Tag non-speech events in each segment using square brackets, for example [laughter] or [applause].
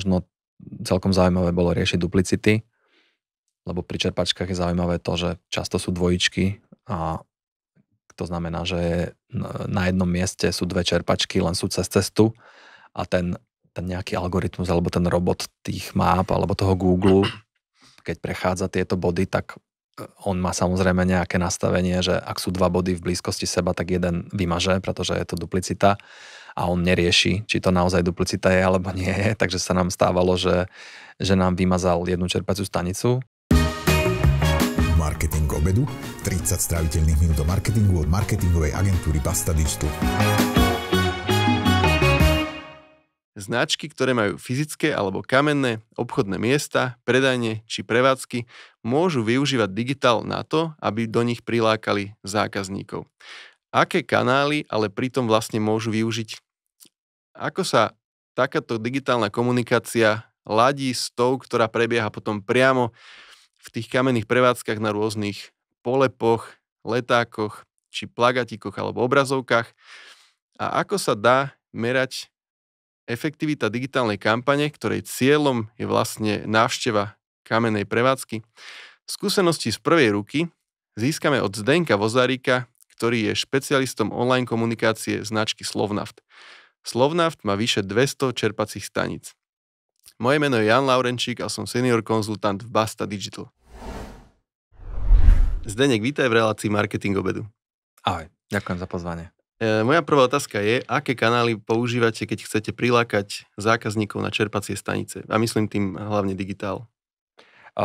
Možno celkom zaujímavé bolo riešiť duplicity, lebo pri čerpačkách je zaujímavé to, že často sú dvojičky a to znamená, že na jednom mieste sú dve čerpačky, len sú cez cestu a ten, ten nejaký algoritmus alebo ten robot tých map alebo toho Google, keď prechádza tieto body, tak e, on má samozrejme nejaké nastavenie, že ak sú dva body v blízkosti seba, tak jeden vymaže, pretože je to duplicita a on nerieši, či to naozaj duplicita je alebo nie takže sa nám stávalo, že, že nám vymazal jednu čerpaciu stanicu. Marketing obedu, 30 stráviteľných minút do marketingu od marketingovej agentúry Basta Digital. Značky, ktoré majú fyzické alebo kamenné obchodné miesta, predajne či prevádzky, môžu využívať digitál na to, aby do nich prilákali zákazníkov aké kanály ale pritom vlastne môžu využiť ako sa takáto digitálna komunikácia ladí s tou, ktorá prebieha potom priamo v tých kamenných prevádzkach na rôznych polepoch, letákoch, či plagatikoch alebo obrazovkách a ako sa dá merať efektivita digitálnej kampane, ktorej cieľom je vlastne návšteva kamennej prevádzky. Skúsenosti z prvej ruky získame od Zdenka Vozarika, ktorý je špecialistom online komunikácie značky Slovnaft. Slovnaft má vyše 200 čerpacích staníc. Moje meno je Jan Laurenčík a som senior konzultant v Basta Digital. Zdenek, vítaj v relácii Marketing obedu. Ahoj, ďakujem za pozvanie. E, moja prvá otázka je, aké kanály používate, keď chcete prilákať zákazníkov na čerpacie stanice? A myslím tým hlavne digitál. E,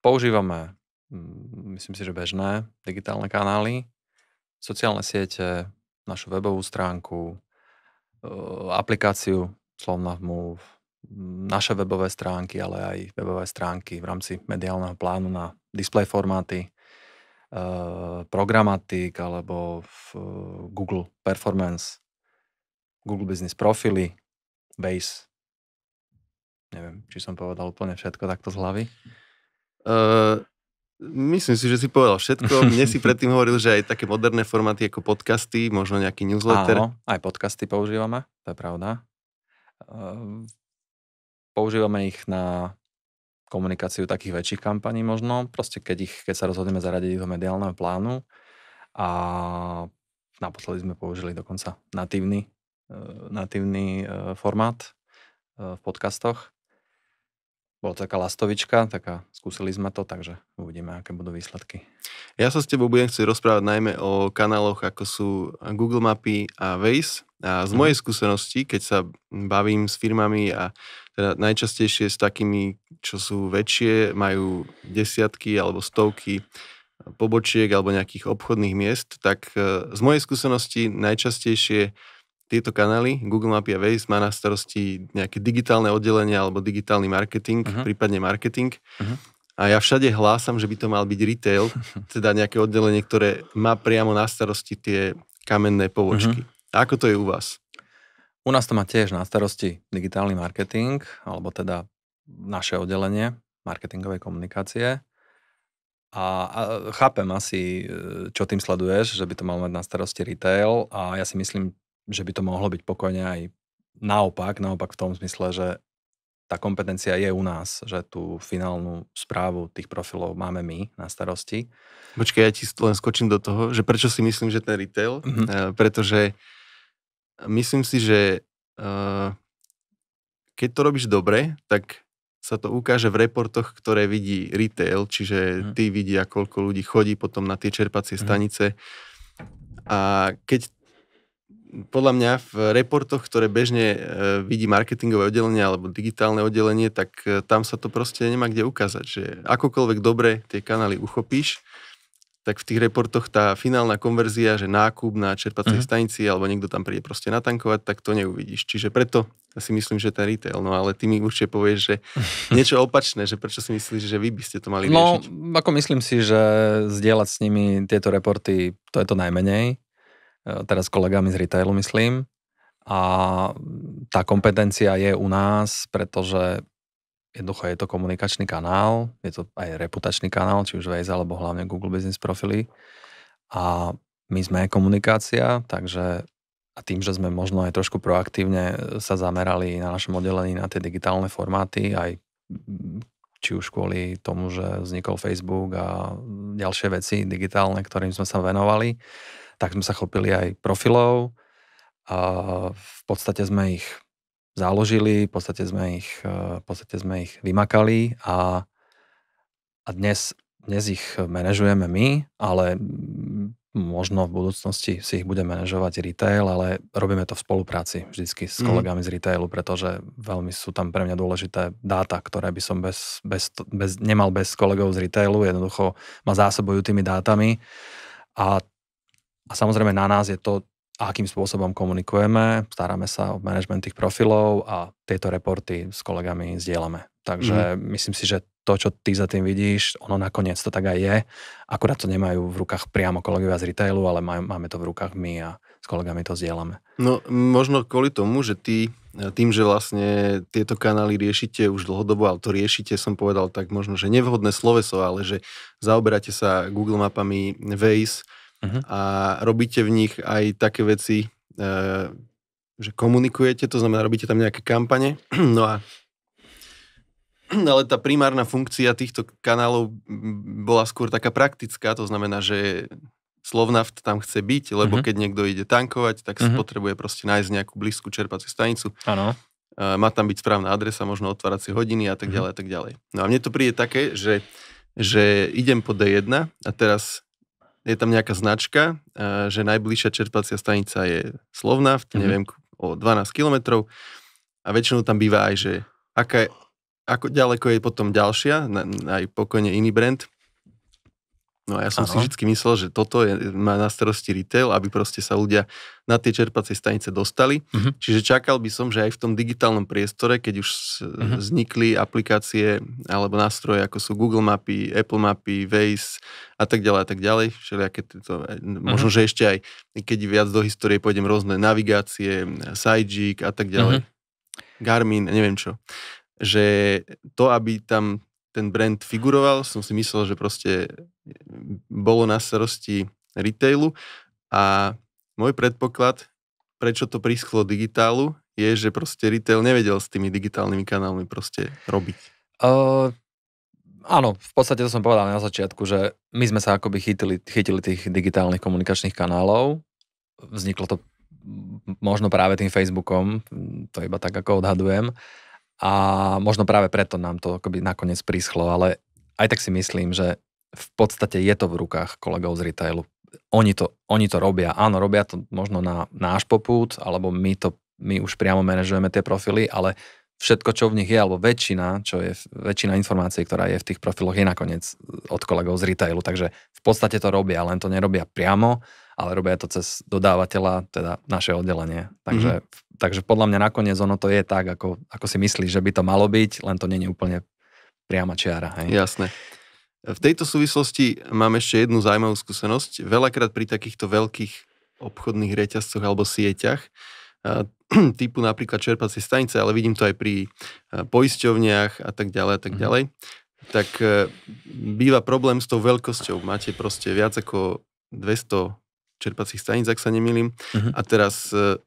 používame, mm, myslím si, že bežné digitálne kanály, sociálne siete, našu webovú stránku, Eh, aplikáciu Slovna Move, naše webové stránky, ale aj webové stránky v rámci mediálneho plánu na display formáty, eh, programatik alebo v eh, Google Performance, Google Business profily, Base. Neviem, či som povedal úplne všetko takto z hlavy. Myslím si, že si povedal všetko. [laughs] Mne si predtým hovoril, že aj také moderné formáty ako podcasty, možno nejaký newsletter. Áno, aj podcasty používame, to je pravda. Ehm, používame ich na komunikáciu takých väčších kampaní možno, proste keď, ich, keď sa rozhodneme zaradiť do mediálneho plánu. A naposledy sme použili dokonca natívny, ehm, natívny ehm, formát v podcastoch bola taká lastovička, taká, skúsili sme to, takže uvidíme, aké budú výsledky. Ja sa s tebou budem chcieť rozprávať najmä o kanáloch, ako sú Google Mapy a Waze. A z mhm. mojej skúsenosti, keď sa bavím s firmami a teda najčastejšie s takými, čo sú väčšie, majú desiatky alebo stovky pobočiek alebo nejakých obchodných miest, tak e, z mojej skúsenosti najčastejšie tieto kanály, Google Mapy a Waze má na starosti nejaké digitálne oddelenie alebo digitálny marketing, uh-huh. prípadne marketing. Uh-huh. A ja všade hlásam, že by to mal byť retail, [laughs] teda nejaké oddelenie, ktoré má priamo na starosti tie kamenné povočky. Uh-huh. Mhm. ako to je u vás? U nás to má tiež na starosti digitálny marketing, alebo teda naše oddelenie marketingovej komunikácie. A, a chápem asi, e, čo tým sleduješ, že by to mal mať na starosti retail a ja si myslím, že by to mohlo byť pokojne aj naopak, naopak v tom zmysle, že tá kompetencia je u nás, že tú finálnu správu tých profilov máme my na starosti. Počkaj, ja ti len skočím do toho, že prečo si myslím, že ten retail, mm-hmm. pretože myslím si, že eh, keď to robíš dobre, tak sa to ukáže v reportoch, ktoré vidí retail, čiže mm. ty vidia, koľko ľudí chodí potom na tie čerpacie mm. stanice. A keď podľa mňa v reportoch, ktoré bežne e, vidí marketingové oddelenie alebo digitálne oddelenie, tak e, tam sa to proste nemá kde ukázať. Že akokoľvek dobre tie kanály uchopíš, tak v tých reportoch tá finálna konverzia, že nákup na čerpacej uh-huh. stanici alebo niekto tam príde proste natankovať, tak to neuvidíš. Čiže preto si myslím, že ten retail, no ale ty mi určite povieš, že [laughs] niečo opačné, že prečo si myslíš, že vy by ste to mali no, riešiť? No, ako myslím si, že zdieľať s nimi tieto reporty, to je to najmenej. E, teraz s kolegami z retailu myslím. A tá kompetencia je u nás, pretože jednoducho je to komunikačný kanál, je to aj reputačný kanál, či už Waze alebo hlavne Google Business profily. A my sme komunikácia, takže a tým, že sme možno aj trošku proaktívne e, sa zamerali na našom oddelení na tie digitálne formáty, aj či už kvôli tomu, že vznikol Facebook a ďalšie veci digitálne, ktorým sme sa venovali, tak sme sa chopili aj profilov. A v podstate sme ich záložili, v podstate sme ich, e, v podstate sme ich vymakali a, a dnes, dnes ich manažujeme my, ale možno v budúcnosti si ich bude manažovať retail, ale robíme to v spolupráci vždycky s mhm. kolegami mm. z retailu, pretože veľmi sú tam pre mňa dôležité dáta, ktoré by som bez, bez, bez, nemal bez kolegov z retailu, jednoducho ma zásobujú tými dátami a a samozrejme na nás je to, akým spôsobom komunikujeme, staráme sa o management tých profilov a tieto reporty s kolegami zdieľame. Takže mm. myslím si, že to, čo ty za tým vidíš, ono nakoniec to tak aj je. Akurát to nemajú v rukách priamo kolegovia z retailu, ale maj, máme to v rukách my a s kolegami to zdieľame. No možno kvôli tomu, že ty e, tým, že vlastne tieto kanály riešite už dlhodobo, ale to riešite, som povedal tak možno, že nevhodné sloveso, ale že zaoberáte sa Google mapami Waze, uh-huh. a robíte v nich aj také veci, e, že komunikujete, to znamená, robíte tam nejaké kampane. [clears throat] No a ale tá primárna funkcia týchto kanálov bola skôr taká praktická, to znamená, že Slovnaft tam chce byť, lebo uh-huh. keď niekto ide tankovať, tak uh-huh. potrebuje proste nájsť nejakú blízku čerpaciu stanicu. Áno. E, má tam byť správna adresa, možno otváracie hodiny a tak ďalej a tak ďalej. No a mne to príde také, že, že idem po D1 a teraz je tam nejaká značka, eh, že najbližšia čerpacia stanica je Slovna, mm-hmm. neviem, o 12 kilometrov a väčšinou tam býva aj, že aká, ako ďaleko je potom ďalšia, aj pokojne iný brand No a ja som ano. si vždy myslel, že toto je, má na starosti retail, aby proste sa ľudia na tie čerpacie stanice dostali. Uh-huh. Čiže čakal by som, že aj v tom digitálnom priestore, keď už uh-huh. vznikli aplikácie alebo nástroje, ako sú Google mapy, Apple mapy, Waze a tak ďalej a tak ďalej, všelijaké tieto, uh-huh. možno, že ešte aj, keď viac do histórie pôjdem rôzne navigácie, Sajik a tak ďalej, uh-huh. Garmin, neviem čo, že to, aby tam ten brand figuroval, som si myslel, že proste bolo na starosti retailu a môj predpoklad, prečo to prischlo digitálu, je, že proste retail nevedel s tými digitálnymi kanálmi proste robiť. Uh, áno, v podstate to som povedal na začiatku, že my sme sa akoby chytili, chytili tých digitálnych komunikačných kanálov. Vzniklo to možno práve tým Facebookom, to iba tak ako odhadujem. Uh, a možno práve preto nám to akoby nakoniec príschlo, ale aj tak si myslím, že v podstate je to v rukách kolegov z retailu. Oni to, oni to robia. Áno, robia to možno na náš popút, alebo my, to, my už priamo manažujeme tie profily, ale všetko, čo v nich je, alebo väčšina, čo je, väčšina informácií, ktorá je v tých profiloch, je nakoniec od kolegov z retailu. Takže v podstate to robia, len to nerobia priamo, ale robia to cez dodávateľa, teda naše oddelenie. Takže mm-hmm takže podľa mňa nakoniec ono to je tak, ako, ako si myslíš, že by to malo byť, len to nie je úplne priama čiara. Hej? Jasné. V tejto súvislosti mám ešte jednu zaujímavú skúsenosť. Veľakrát pri takýchto veľkých obchodných reťazcoch alebo sieťach [clears throat] typu napríklad čerpacie stanice, ale vidím to aj pri e, poisťovniach a tak ďalej a tak mhm. ďalej, mm-hmm. tak e, býva problém s tou veľkosťou. Máte proste viac ako 200 čerpacích staníc, ak sa nemýlim. Mm-hmm. A teraz e,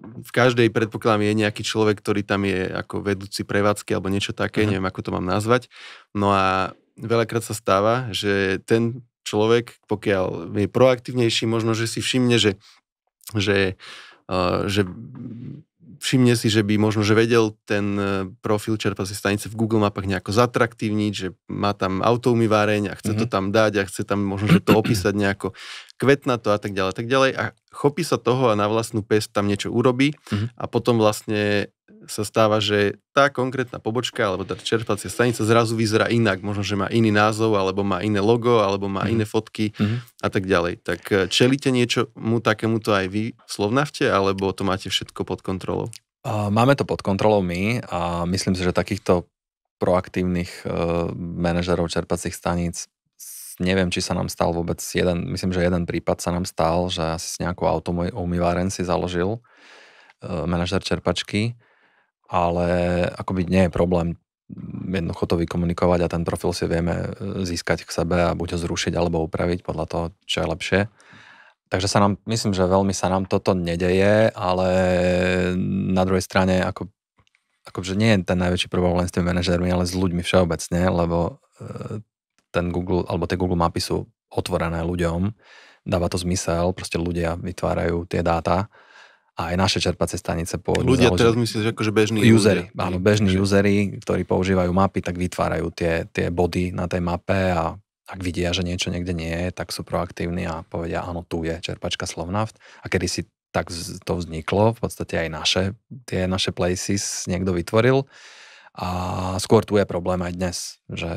v každej predpokladám je nejaký človek, ktorý tam je ako vedúci prevádzky alebo niečo také, uh-huh. neviem ako to mám nazvať. No a veľakrát sa stáva, že ten človek, pokiaľ je proaktívnejší, možno, že si všimne, že, že, uh, že všimne si, že by možno, že vedel ten e, profil čerpacej stanice v Google mapách nejako zatraktívniť, že má tam autoumyváreň a chce mm-hmm. to mhm. tam dať a chce tam možno, že to opísať nejako kvetná to a tak ďalej, tak ďalej a chopí sa toho a na vlastnú pest tam niečo urobí mm-hmm. a potom vlastne sa stáva, že tá konkrétna pobočka alebo tá čerpacia stanica zrazu vyzerá inak. Možno, že má iný názov, alebo má iné logo, alebo má mm-hmm. iné fotky mm-hmm. a tak ďalej. Tak eh, čelíte niečomu takémuto aj vy v alebo to máte všetko pod kontrolou? Máme to pod kontrolou my a myslím si, že takýchto proaktívnych eh, manažerov čerpacích staníc neviem, či sa nám stal vôbec jeden, myslím, že jeden prípad sa nám stal, že asi s nejakou automýváren si založil e, manažer čerpačky, ale akoby nie je problém jednoducho to vykomunikovať a ten profil si vieme e, získať k sebe a buď ho zrušiť alebo upraviť podľa toho, čo je lepšie. Takže sa nám, myslím, že veľmi sa nám toto nedeje, ale na druhej strane, ako, akože nie je ten najväčší problém len s tými manažermi, ale s ľuďmi všeobecne, lebo e, ten Google, alebo tie Google mapy sú otvorené ľuďom, dáva to zmysel, proste ľudia vytvárajú tie dáta a aj naše čerpacie stanice po... Ľudia založili, teraz myslíš akože bežní ľudia. Áno, bežní usery, ktorí používajú mapy, tak vytvárajú tie, tie body na tej mape a ak vidia, že niečo niekde nie je, tak sú proaktívni a povedia, áno, tu je čerpačka Slovnaft. A kedy si tak to vzniklo, v podstate aj naše, tie naše places niekto vytvoril. A skôr tu je problém aj dnes, že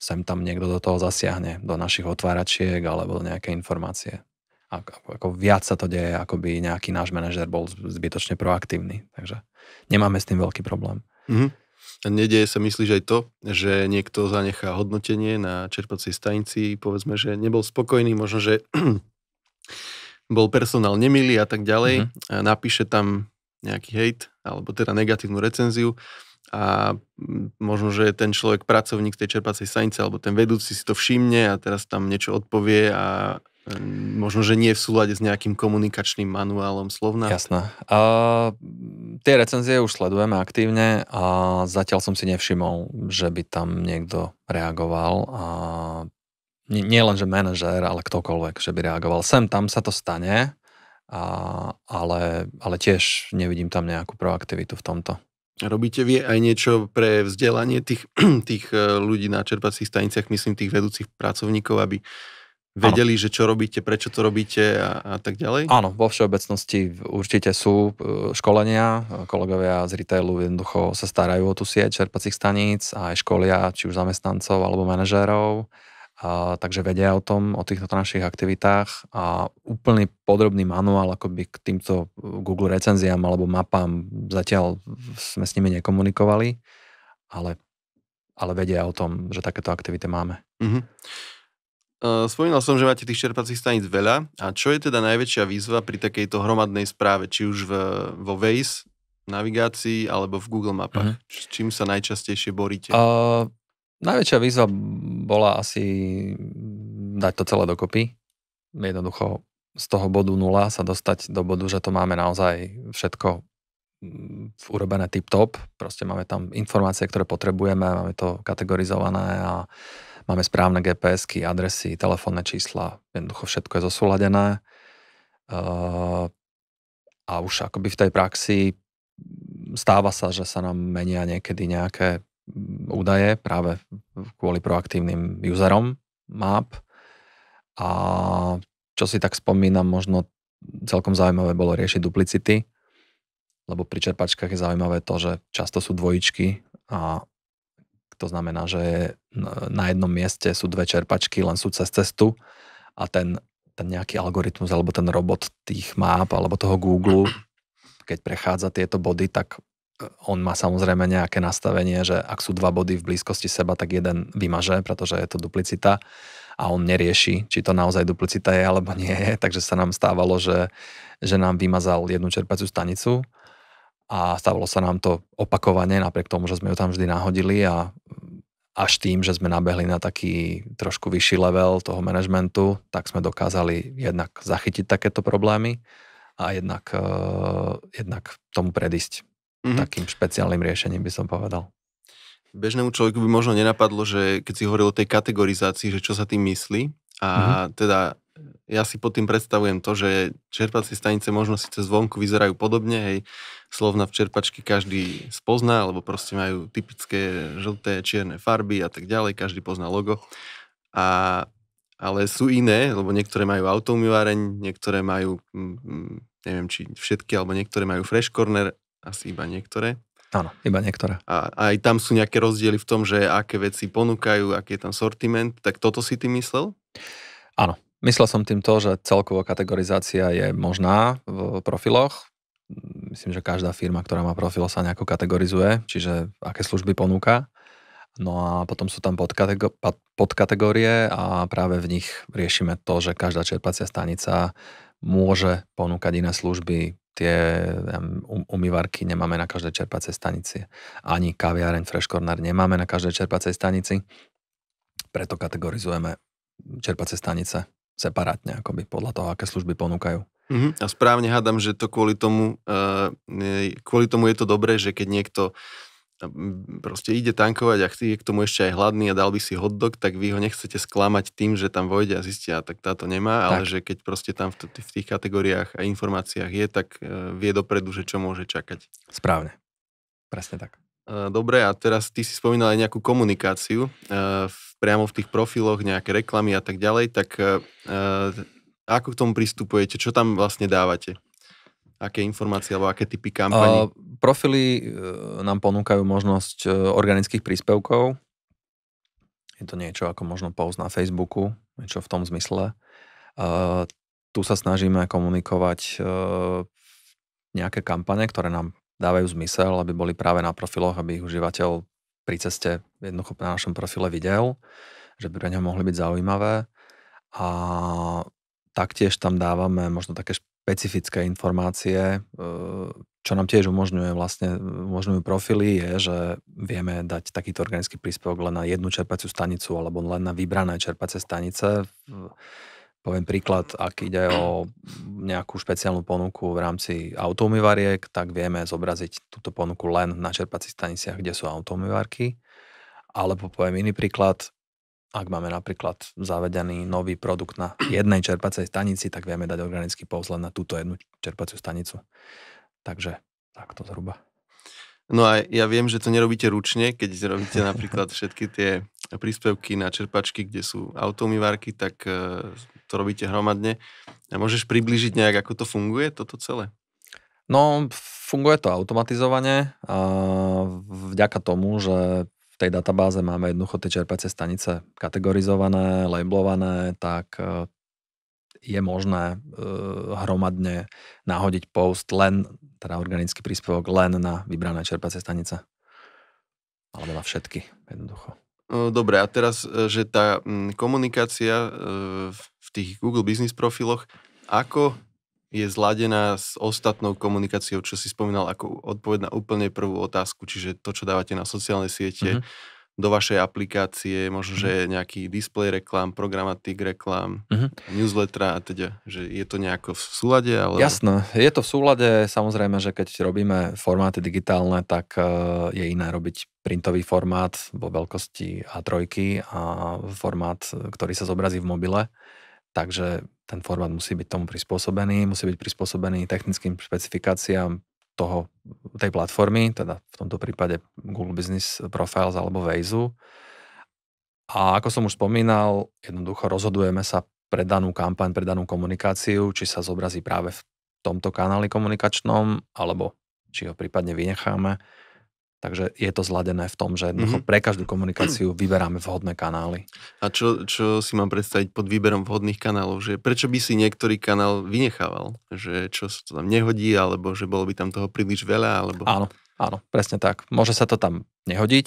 sem tam niekto do toho zasiahne, do našich otváračiek alebo do nejaké informácie. Ako, ako viac sa to deje, ako by nejaký náš manažer bol zbytočne proaktívny. Takže nemáme s tým veľký problém. Mm-hmm. nedieje sa, myslíš, aj to, že niekto zanechá hodnotenie na čerpacej stanici, povedzme, že nebol spokojný, možno, že [clears throat] bol personál nemilý a tak ďalej, mm-hmm. napíše tam nejaký hejt, alebo teda negatívnu recenziu a možno, že ten človek, pracovník tej čerpacej stanice alebo ten vedúci si to všimne a teraz tam niečo odpovie a možno, že nie v súlade s nejakým komunikačným manuálom slovná. Jasné. Uh, tie recenzie už sledujeme aktívne a zatiaľ som si nevšimol, že by tam niekto reagoval a nie, nie len, že manažér, ale ktokoľvek, že by reagoval. Sem tam sa to stane, a, ale, ale tiež nevidím tam nejakú proaktivitu v tomto. Robíte vy aj niečo pre vzdelanie tých, [clears throat] tých eh, ľudí na čerpacích staniciach, myslím tých vedúcich pracovníkov, aby vedeli, ano. že čo robíte, prečo to robíte a, a tak ďalej? Áno, vo všeobecnosti určite sú eh, školenia. Kolegovia z retailu jednoducho sa starajú o tú sieť čerpacích staníc a aj školia, či už zamestnancov alebo manažérov a, takže vedia o tom, o týchto našich aktivitách a úplný podrobný manuál akoby k týmto uh, Google recenziám alebo mapám zatiaľ sme s nimi nekomunikovali, ale, ale vedia o tom, že takéto aktivity máme. Mm-hmm. Spomínal som, že máte tých čerpacích staníc veľa. A čo je teda najväčšia výzva pri takejto hromadnej správe, či už v, vo Waze, navigácii alebo v Google mapách? Mm-hmm. Čím sa najčastejšie boríte? Uh, Najväčšia výzva bola asi dať to celé dokopy. Jednoducho z toho bodu nula sa dostať do bodu, že to máme naozaj všetko mm, urobené tip-top. Proste máme tam informácie, ktoré potrebujeme, máme to kategorizované a máme správne gps adresy, telefónne čísla. Jednoducho všetko je zosúladené. Eh, a už akoby v tej praxi stáva sa, že sa nám menia niekedy nejaké údaje práve kvôli proaktívnym userom map. A čo si tak spomínam, možno celkom zaujímavé bolo riešiť duplicity, lebo pri čerpačkách je zaujímavé to, že často sú dvojičky a to znamená, že na jednom mieste sú dve čerpačky, len sú cez cestu a ten, ten nejaký algoritmus alebo ten robot tých map alebo toho Google, keď prechádza tieto body, tak on má samozrejme nejaké nastavenie, že ak sú dva body v blízkosti seba, tak jeden vymaže, pretože je to duplicita a on nerieši, či to naozaj duplicita je alebo nie [laughs] takže sa nám stávalo, že, že nám vymazal jednu čerpaciu stanicu a stávalo sa nám to opakovane, napriek tomu, že sme ju tam vždy nahodili a až tým, že sme nabehli na taký trošku vyšší level toho manažmentu, tak sme dokázali jednak zachytiť takéto problémy a jednak, uh, jednak tomu predísť. Mm-hmm. Takým špeciálnym riešením by som povedal. Bežnému človeku by možno nenapadlo, že keď si hovoril o tej kategorizácii, že čo sa tým myslí. A mm-hmm. teda e, ja si pod tým predstavujem to, že čerpacie stanice možno síce zvonku vyzerajú podobne, hej, slovna v čerpačky každý spozná, alebo proste majú typické žlté, čierne farby a tak ďalej, každý pozná logo. A, ale sú iné, lebo niektoré majú automýváreň, niektoré majú, mm, mm, neviem či všetky, alebo niektoré majú fresh corner asi iba niektoré. Áno, iba niektoré. A aj tam sú nejaké rozdiely v tom, že aké veci ponúkajú, aký je tam sortiment, tak toto si ty myslel? Áno, myslel som tým to, že celková kategorizácia je možná v profiloch. Myslím, že každá firma, ktorá má profil, sa nejako kategorizuje, čiže aké služby ponúka. No a potom sú tam podkategórie a práve v nich riešime to, že každá čerpacia stanica môže ponúkať iné služby, tie um, umývarky nemáme na každej čerpacej stanici. Ani kaviareň Fresh Corner nemáme na každej čerpacej stanici. Preto kategorizujeme čerpacie stanice separátne, akoby podľa toho, aké služby ponúkajú. Uh-huh. A správne hádam, že to kvôli tomu, uh, kvôli tomu je to dobré, že keď niekto proste ide tankovať a je k tomu ešte aj hladný a dal by si hotdog, tak vy ho nechcete sklamať tým, že tam vojde a zistia, tak táto nemá, tak. ale že keď proste tam v, t- v tých kategóriách a informáciách je, tak e, vie dopredu, že čo môže čakať. Správne. Presne tak. E, dobre, a teraz ty si spomínal aj nejakú komunikáciu e, priamo v tých profiloch, nejaké reklamy a tak ďalej, tak ako k tomu pristupujete? Čo tam vlastne dávate? Aké informácie alebo aké typy kampaní? Uh, profily uh, nám ponúkajú možnosť uh, organických príspevkov. Je to niečo ako možno post na Facebooku, niečo v tom zmysle. Uh, tu sa snažíme komunikovať uh, nejaké kampane, ktoré nám dávajú zmysel, aby boli práve na profiloch, aby ich užívateľ pri ceste jednoducho na našom profile videl, že by pre neho mohli byť zaujímavé. A taktiež tam dávame možno také špecifické informácie, e, čo nám tiež umožňuje vlastne, umožňujú profily, je, že vieme dať takýto organický príspevok len na jednu čerpaciu stanicu alebo len na vybrané čerpacie stanice. Poviem príklad, ak ide o nejakú špeciálnu ponuku v rámci automivariek, tak vieme zobraziť túto ponuku len na čerpacích staniciach, kde sú autoumývarky. Alebo poviem iný príklad, ak máme napríklad zavedený nový produkt na jednej čerpacej stanici, tak vieme dať organický pouz len na túto jednu čerpaciu stanicu. Takže takto zhruba. No a ja viem, že to nerobíte ručne, keď robíte [laughs] napríklad všetky tie príspevky na čerpačky, kde sú automivárky, tak e, to robíte hromadne. A môžeš približiť nejak, ako to funguje, toto celé? No, funguje to automatizovane vďaka tomu, že tej databáze máme jednoducho tie čerpacie stanice kategorizované, labelované, tak e, je možné e, hromadne nahodiť post len, teda organický príspevok len na vybrané čerpacie stanice. Alebo na všetky, jednoducho. E, dobre, a teraz, že tá mm, komunikácia v tých Google Business profiloch, ako je zladená s ostatnou komunikáciou, čo si spomínal ako odpoveď na úplne prvú otázku, čiže to, čo dávate na sociálne siete, mm-hmm do vašej aplikácie, možno, že mm. nejaký display reklám, programatik reklám, Mm-hmm. newsletter a teda, že je to nejako v súlade? Ale... Jasné, je to v súlade, samozrejme, že keď robíme formáty digitálne, tak e, je iné robiť printový formát vo veľkosti A3 a formát, e, ktorý sa zobrazí v mobile takže ten formát musí byť tomu prispôsobený, musí byť prispôsobený technickým špecifikáciám toho, tej platformy, teda v tomto prípade Google Business Profiles alebo Waze. A ako som už spomínal, jednoducho rozhodujeme sa pre danú kampaň, pre danú komunikáciu, či sa zobrazí práve v tomto kanáli komunikačnom, alebo či ho prípadne vynecháme Takže je to zladené v tom, že mm-hmm. pre každú komunikáciu vyberáme vhodné kanály. A čo, čo si mám predstaviť pod výberom vhodných kanálov? Že prečo by si niektorý kanál vynechával? Že čo sa to tam nehodí, alebo že bolo by tam toho príliš veľa? Alebo... Áno, áno, presne tak. Môže sa to tam nehodiť,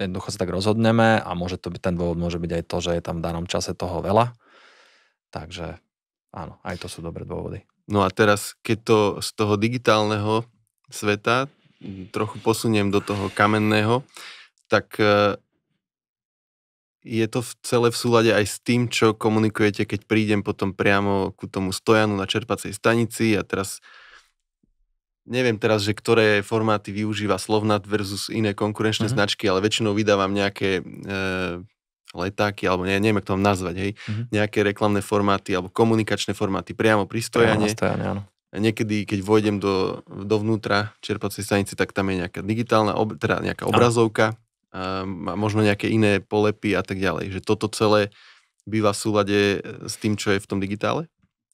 jednoducho sa tak rozhodneme a môže to byť, ten dôvod môže byť aj to, že je tam v danom čase toho veľa. Takže áno, aj to sú dobré dôvody. No a teraz, keď to z toho digitálneho sveta trochu posuniem do toho kamenného, tak e, je to v celé v súlade aj s tým, čo komunikujete, keď prídem potom priamo ku tomu stojanu na čerpacej stanici a teraz neviem teraz, že ktoré formáty využíva Slovnat versus iné konkurenčné uh-huh. značky, ale väčšinou vydávam nejaké e, letáky, alebo ne, neviem, ako to mám nazvať, hej, uh-huh. nejaké reklamné formáty alebo komunikačné formáty priamo pri stojane. Priamo stojane áno niekedy, keď vojdem do, dovnútra čerpacej stanice, tak tam je nejaká digitálna, ob, teda nejaká obrazovka, ehm, a možno nejaké iné polepy a tak ďalej. Že toto celé býva v súlade e, s tým, čo je v tom digitále?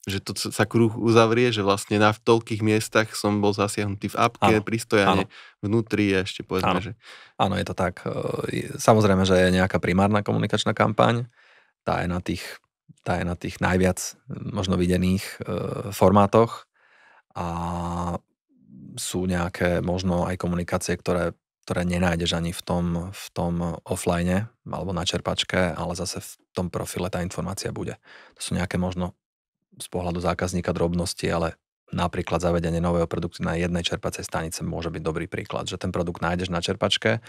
Že to sa kruh uzavrie, že vlastne na toľkých miestach som bol zasiahnutý v apke, áno, pristojane, áno. vnútri a ešte povedzme, áno. že... Áno, je to tak. E, samozrejme, že je nejaká primárna komunikačná kampaň, tá je na tých, tá je na tých najviac možno videných e, formátoch, a sú nejaké možno aj komunikácie, ktoré, ktoré nenájdeš ani v tom, v tom offline alebo na čerpačke, ale zase v tom profile tá informácia bude. To sú nejaké možno z pohľadu zákazníka drobnosti, ale napríklad zavedenie nového produktu na jednej čerpacej stanice môže byť dobrý príklad, že ten produkt nájdeš na čerpačke,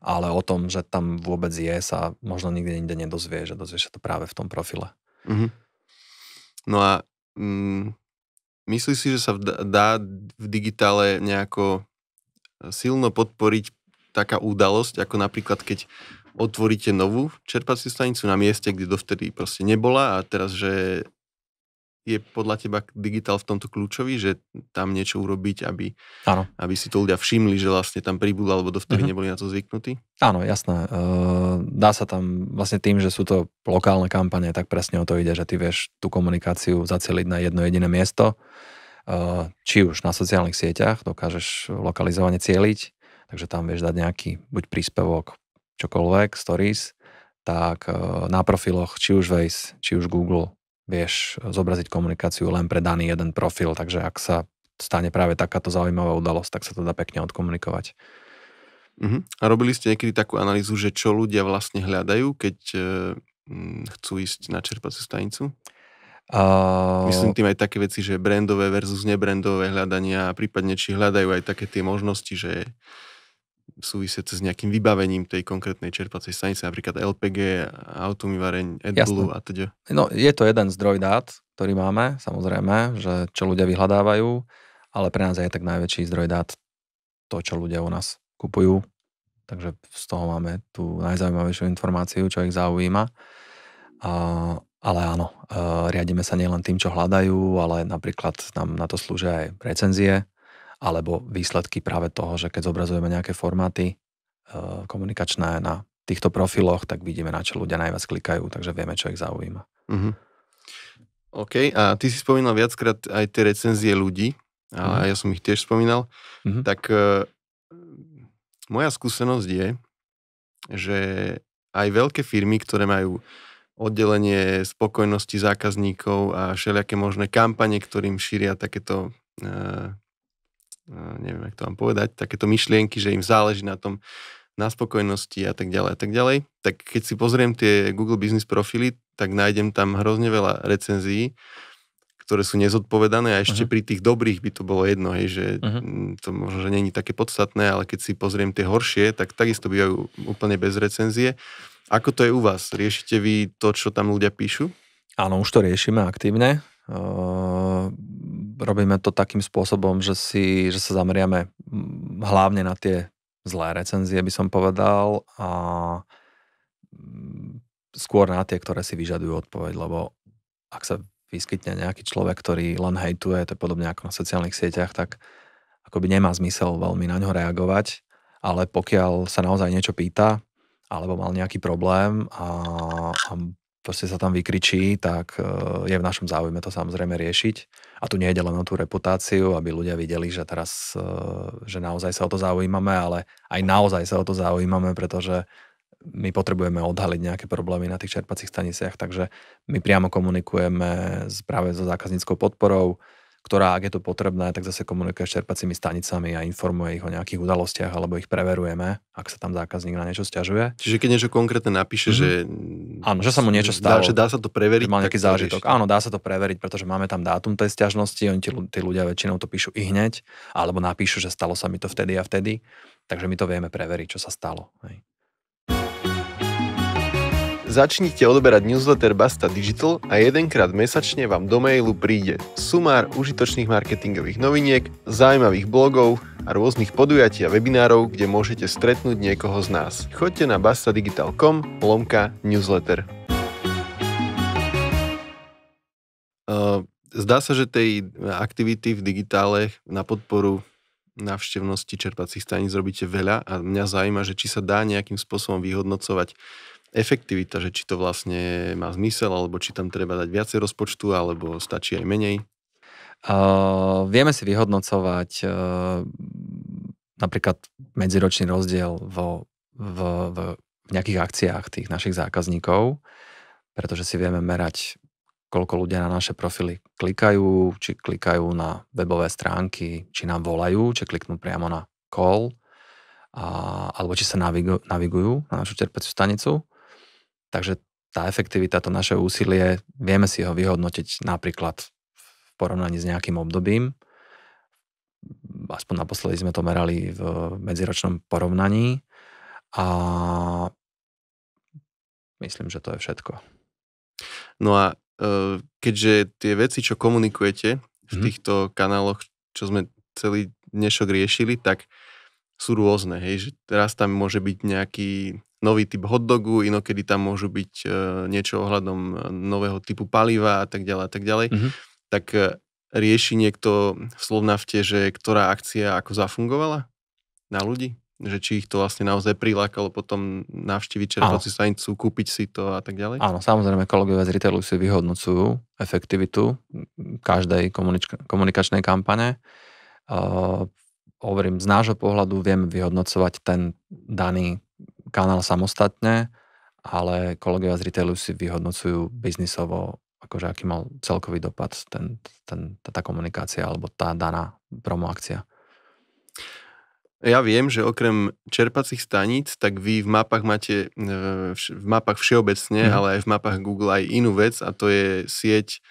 ale o tom, že tam vôbec je, sa možno nikde inde nedozvie, že dozvieš sa to práve v tom profile. Mm-hmm. No a mm, Myslíš si, že sa dá v digitále nejako e, silno podporiť taká udalosť, ako napríklad keď otvoríte novú čerpaciu stanicu na mieste, kde dovtedy proste nebola a teraz, že je podľa teba digitál v tomto kľúčový, že tam niečo urobiť, aby, aby si to ľudia všimli, že vlastne tam pribudla, alebo dovtedy uh-huh. neboli na to zvyknutí? Áno, jasné. Ehm, dá sa tam vlastne tým, že sú to lokálne kampane, tak presne o to ide, že ty vieš tú komunikáciu zaceliť na jedno jediné miesto, ehm, či už na sociálnych sieťach dokážeš lokalizovane cieliť, takže tam vieš dať nejaký buď príspevok, čokoľvek, stories, tak ehm, na profiloch, či už Waze, či už Google, vieš zobraziť komunikáciu len pre daný jeden profil, takže ak sa stane práve takáto zaujímavá udalosť, tak sa to dá pekne odkomunikovať. Uh-huh. A robili ste niekedy takú analýzu, že čo ľudia vlastne hľadajú, keď uh, chcú ísť na čerpaciu stanicu? Uh... Myslím tým aj také veci, že brandové versus nebrandové hľadania a prípadne či hľadajú aj také tie možnosti, že súvisieť s nejakým vybavením tej konkrétnej čerpacej stanice, napríklad LPG, automývareň, AdBlue a teda. No, je to jeden zdroj dát, ktorý máme, samozrejme, že čo ľudia vyhľadávajú, ale pre nás je tak najväčší zdroj dát to, čo ľudia u nás kupujú. Takže z toho máme tú najzaujímavejšiu informáciu, čo ich zaujíma. Uh, ale áno, e, riadíme sa nielen tým, čo hľadajú, ale napríklad nám na to slúžia aj recenzie, alebo výsledky práve toho, že keď zobrazujeme nejaké formáty eh, komunikačné na týchto profiloch, tak vidíme, na čo ľudia najviac klikajú, takže vieme, čo ich zaujíma. Mm-hmm. OK, a ty si spomínal viackrát aj tie recenzie ľudí, a mm-hmm. ja som ich tiež spomínal, mm-hmm. tak e, moja skúsenosť je, že aj veľké firmy, ktoré majú oddelenie spokojnosti zákazníkov a všelijaké možné kampane, ktorým šíria takéto e, neviem, jak to vám povedať, takéto myšlienky, že im záleží na tom, na spokojnosti a tak ďalej a tak ďalej. Tak keď si pozriem tie Google Business profily, tak nájdem tam hrozne veľa recenzií, ktoré sú nezodpovedané a ešte uh-huh. pri tých dobrých by to bolo jedno, hej, že uh-huh. to možno, že není také podstatné, ale keď si pozriem tie horšie, tak takisto bývajú úplne bez recenzie. Ako to je u vás? Riešite vy to, čo tam ľudia píšu? Áno, už to riešime aktívne. Ehm, robíme to takým spôsobom, že, si, že sa zameriame mm, hlavne na tie zlé recenzie, by som povedal, a mm, skôr na tie, ktoré si vyžadujú odpoveď, lebo ak sa vyskytne nejaký človek, ktorý len hejtuje, to je podobne ako na sociálnych sieťach, tak akoby nemá zmysel veľmi na ňo reagovať, ale pokiaľ sa naozaj niečo pýta, alebo mal nejaký problém a, a proste sa tam vykričí, tak e, je v našom záujme to samozrejme riešiť. A tu nejde je len o tú reputáciu, aby ľudia videli, že teraz, e, že naozaj sa o to zaujímame, ale aj naozaj sa o to zaujímame, pretože my potrebujeme odhaliť nejaké problémy na tých čerpacích staniciach, takže my priamo komunikujeme s, práve so zákazníckou podporou, ktorá, ak je to potrebné, tak zase komunikuje s čerpacími stanicami a informuje ich o nejakých udalostiach alebo ich preverujeme, ak sa tam zákazník na niečo stiažuje. Čiže keď niečo konkrétne napíše, mm-hmm. že... Áno, že sa mu niečo stalo. Dá, že dá sa to preveriť. Má nejaký zážitok. Áno, dá sa to preveriť, pretože máme tam dátum tej stiažnosti, oni tí, tí ľudia väčšinou to píšu i hneď, alebo napíšu, že stalo sa mi to vtedy a vtedy, takže my to vieme preveriť, čo sa stalo. Hej. Začnite odoberať newsletter Basta Digital a jedenkrát mesačne vám do mailu príde sumár užitočných marketingových noviniek, zaujímavých blogov a rôznych podujatí a webinárov, kde môžete stretnúť niekoho z nás. Choďte na bastadigital.com lomka newsletter. Uh, zdá sa, že tej aktivity v digitále na podporu návštevnosti čerpacích staníc robíte veľa a mňa zaujíma, že či sa dá nejakým spôsobom vyhodnocovať efektivita, že či to vlastne má zmysel, alebo či tam treba dať viacej rozpočtu, alebo stačí aj menej? Uh, vieme si vyhodnocovať uh, napríklad medziročný rozdiel vo, v, v, v nejakých akciách tých našich zákazníkov, pretože si vieme merať, koľko ľudia na naše profily klikajú, či klikajú na webové stránky, či nám volajú, či kliknú priamo na call, a, alebo či sa navigu, navigujú na našu čerpaciu stanicu. Takže tá efektivita, to naše úsilie, vieme si ho vyhodnotiť napríklad v porovnaní s nejakým obdobím. Aspoň naposledy sme to merali v medziročnom porovnaní. A myslím, že to je všetko. No a e, keďže tie veci, čo komunikujete v mhm. týchto kanáloch, čo sme celý dnešok riešili, tak sú rôzne. Hej? Že raz tam môže byť nejaký nový typ hotdogu, inokedy tam môžu byť e, niečo ohľadom e, nového typu paliva a tak ďalej a tak ďalej, mm-hmm. tak e, rieši niekto v Slovnafte, že ktorá akcia ako zafungovala na ľudí? Že či ich to vlastne naozaj prilákalo potom navštíviť čerpací stanicu, kúpiť si to a tak ďalej? Áno, samozrejme kolegovia z retailu si vyhodnocujú efektivitu každej komunika- komunikačnej kampane. Uh, hovorím, z nášho pohľadu vieme vyhodnocovať ten daný kanál samostatne, ale kolegovia z retailu si vyhodnocujú biznisovo, akože aký mal celkový dopad ten, ten, tá, tá komunikácia alebo tá daná promoakcia. Ja viem, že okrem čerpacích staníc, tak vy v mapách máte, e, v mapách všeobecne, mm. ale aj v mapách Google aj inú vec a to je sieť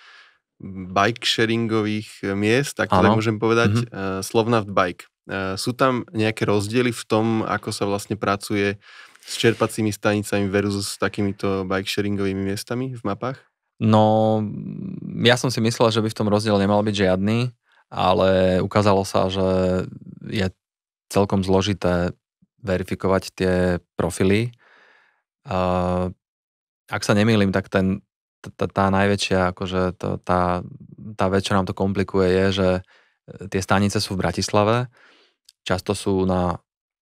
bike sharingových miest, tak to môžem povedať, mm-hmm. Slovnaft Bike. E, sú tam nejaké rozdiely v tom, ako sa vlastne pracuje s čerpacími stanicami versus s takýmito bike-sharingovými miestami v mapách? No, ja som si myslel, že by v tom rozdiel nemal byť žiadny, ale ukázalo sa, že je celkom zložité verifikovať tie profily. Uh, ak sa nemýlim, tak ten, tá, tá najväčšia, akože to, tá, tá vec, čo nám to komplikuje, je, že tie stanice sú v Bratislave, často sú na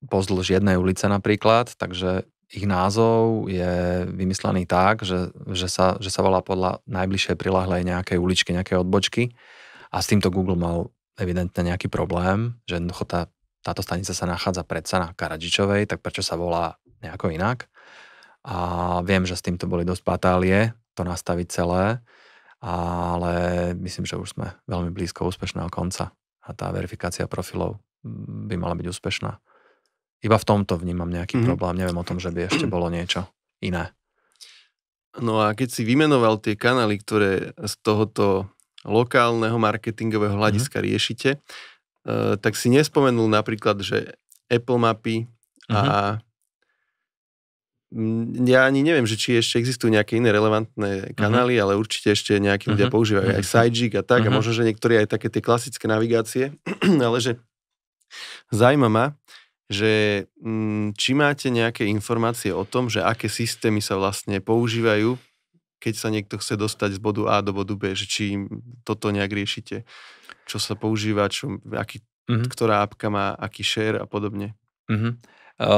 pozdĺž jednej ulice napríklad, takže ich názov je vymyslený tak, že, že, sa, že sa volá podľa najbližšej prilahlej nejakej uličky, nejakej odbočky a s týmto Google mal evidentne nejaký problém, že jednoducho tá, táto stanica sa nachádza predsa na Karadžičovej, tak prečo sa volá nejako inak? A viem, že s týmto boli dosť patálie to nastaviť celé, ale myslím, že už sme veľmi blízko úspešného konca a tá verifikácia profilov mm, by mala byť úspešná. Iba v tomto vnímam nejaký mm-hmm. problém. Neviem o tom, že by ešte [clears throat] bolo niečo iné. No a keď si vymenoval tie kanály, ktoré z tohoto lokálneho marketingového mhm. hľadiska mm-hmm. riešite, uh, tak si nespomenul napríklad, že Apple mapy a mm-hmm. Ja ani neviem, že či ešte existujú nejaké iné relevantné mhm. kanály, mm-hmm. ale určite ešte nejakí ľudia uh-huh. používajú aj Sidejig a tak, mm-hmm. a možno, že niektorí aj také tie klasické navigácie, [clears throat] ale že zaujíma ma, že mm, či máte nejaké informácie o tom, že aké systémy sa vlastne používajú, keď sa niekto chce dostať z bodu A do bodu B, že či toto nejak riešite, čo sa používa, čo, aký, mm-hmm. ktorá apka má aký share a podobne. Mm-hmm.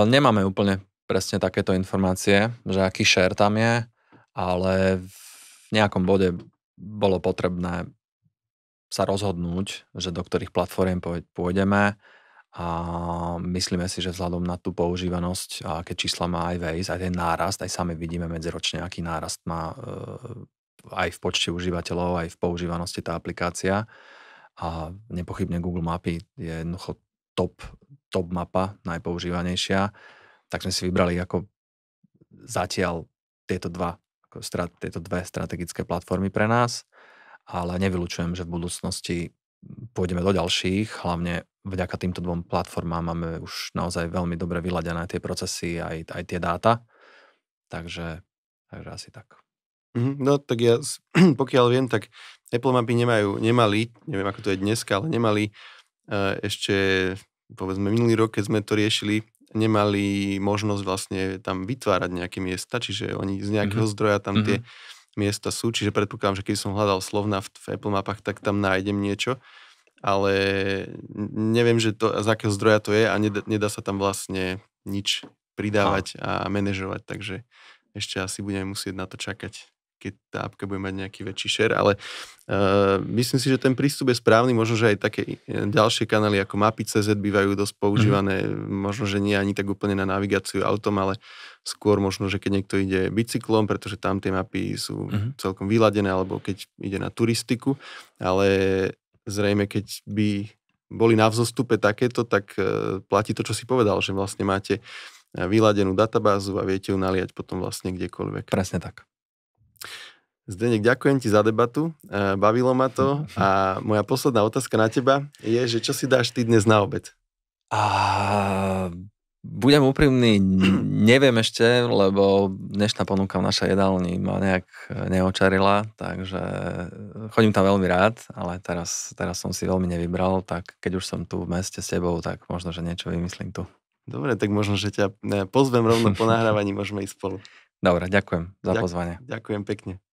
Nemáme úplne presne takéto informácie, že aký share tam je, ale v nejakom bode bolo potrebné sa rozhodnúť, že do ktorých platform pôjdeme a myslíme si, že vzhľadom na tú používanosť a aké čísla má aj Waze, aj ten nárast, aj sami vidíme medziročne, aký nárast má eh, aj v počte užívateľov, aj v používanosti tá aplikácia. A nepochybne Google Mapy je jednoducho top, top mapa, najpoužívanejšia. Tak sme si vybrali ako zatiaľ tieto, dva, ako strat, tieto dve strategické platformy pre nás, ale nevylučujem, že v budúcnosti pôjdeme do ďalších, hlavne vďaka týmto dvom platformám máme už naozaj veľmi dobre vyladené tie procesy aj, aj tie dáta. Takže, takže asi tak. Mhm, no tak ja, [clears throat] pokiaľ viem, tak Apple mapy nemajú, nemali, neviem ako to je dneska, ale nemali e, ešte, povedzme, minulý rok, keď sme to riešili, nemali možnosť vlastne tam vytvárať nejaké miesta, čiže oni z nejakého mm-hmm. zdroja tam mm-hmm. tie mhm miesta sú, čiže predpokladám, že keď som hľadal slovná v, v Apple mapách, tak tam nájdem niečo, ale neviem, že to, z akého zdroja to je a nedá, nedá sa tam vlastne nič pridávať a, a manažovať, takže ešte asi budeme musieť na to čakať keď tá apka bude mať nejaký väčší share, ale uh, myslím si, že ten prístup je správny, možno, že aj také eh, ďalšie kanály ako mapy.cz bývajú dosť používané, mm. možno, že nie ani tak úplne na navigáciu autom, ale skôr možno, že keď niekto ide bicyklom, pretože tam tie mapy sú mm. celkom vyladené, alebo keď ide na turistiku, ale zrejme, keď by boli na vzostupe takéto, tak uh, platí to, čo si povedal, že vlastne máte vyladenú databázu a viete ju naliať potom vlastne kdekoľvek. Presne tak. Zdenek, ďakujem ti za debatu, e, bavilo ma to a [laughs] moja posledná otázka na teba je, že čo si dáš ty dnes na obed? A, budem úprimný, [clears throat] neviem ešte, lebo dnešná ponuka v našej jedálni ma nejak e, neočarila, takže chodím tam veľmi rád, ale teraz, teraz som si veľmi nevybral, tak keď už som tu v meste s tebou, tak možno, že niečo vymyslím tu. Dobre, tak možno, že ťa e, pozvem rovno po nahrávaní, [laughs] môžeme ísť spolu. Dobre, ďakujem za pozvanie. Ďakujem pekne.